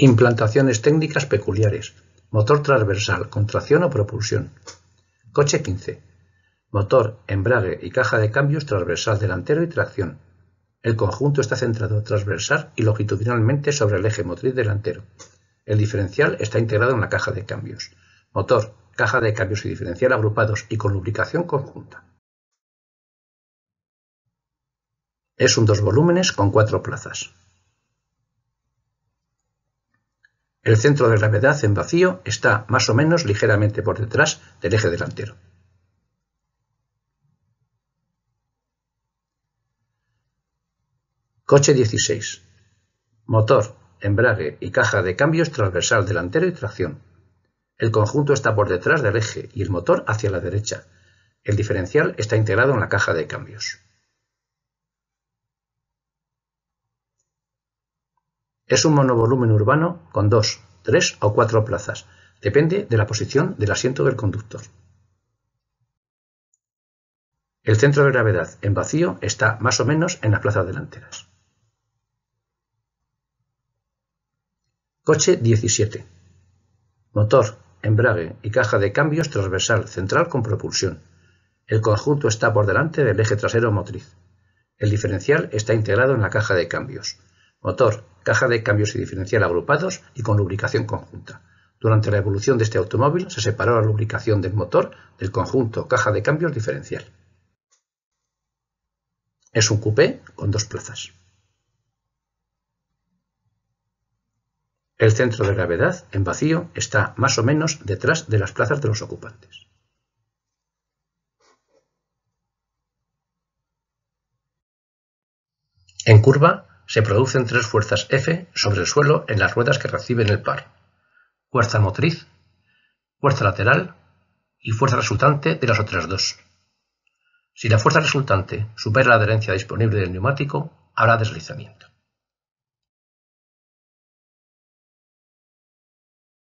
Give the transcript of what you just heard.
Implantaciones técnicas peculiares. Motor transversal, contracción o propulsión. Coche 15. Motor, embrague y caja de cambios transversal delantero y tracción. El conjunto está centrado transversal y longitudinalmente sobre el eje motriz delantero. El diferencial está integrado en la caja de cambios. Motor, caja de cambios y diferencial agrupados y con lubricación conjunta. Es un dos volúmenes con cuatro plazas. El centro de gravedad en vacío está más o menos ligeramente por detrás del eje delantero. Coche 16. Motor, embrague y caja de cambios transversal delantero y tracción. El conjunto está por detrás del eje y el motor hacia la derecha. El diferencial está integrado en la caja de cambios. Es un monovolumen urbano con dos, tres o cuatro plazas, depende de la posición del asiento del conductor. El centro de gravedad en vacío está más o menos en las plazas delanteras. Coche 17. Motor, embrague y caja de cambios transversal central con propulsión. El conjunto está por delante del eje trasero motriz. El diferencial está integrado en la caja de cambios. Motor, caja de cambios y diferencial agrupados y con lubricación conjunta. Durante la evolución de este automóvil se separó la lubricación del motor del conjunto caja de cambios diferencial. Es un cupé con dos plazas. El centro de gravedad en vacío está más o menos detrás de las plazas de los ocupantes. En curva, se producen tres fuerzas F sobre el suelo en las ruedas que reciben el par. Fuerza motriz, fuerza lateral y fuerza resultante de las otras dos. Si la fuerza resultante supera la adherencia disponible del neumático, habrá deslizamiento.